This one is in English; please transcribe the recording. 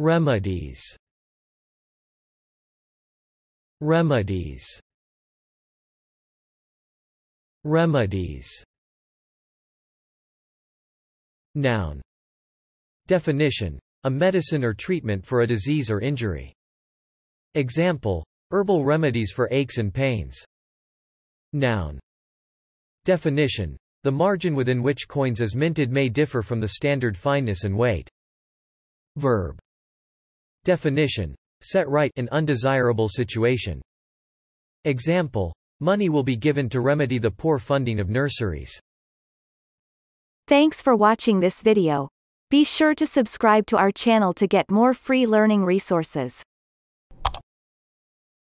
Remedies Remedies Remedies Noun Definition a medicine or treatment for a disease or injury. Example, herbal remedies for aches and pains. Noun. Definition. The margin within which coins is minted may differ from the standard fineness and weight. Verb. Definition. Set right an undesirable situation. Example. Money will be given to remedy the poor funding of nurseries. Thanks for watching this video. Be sure to subscribe to our channel to get more free learning resources.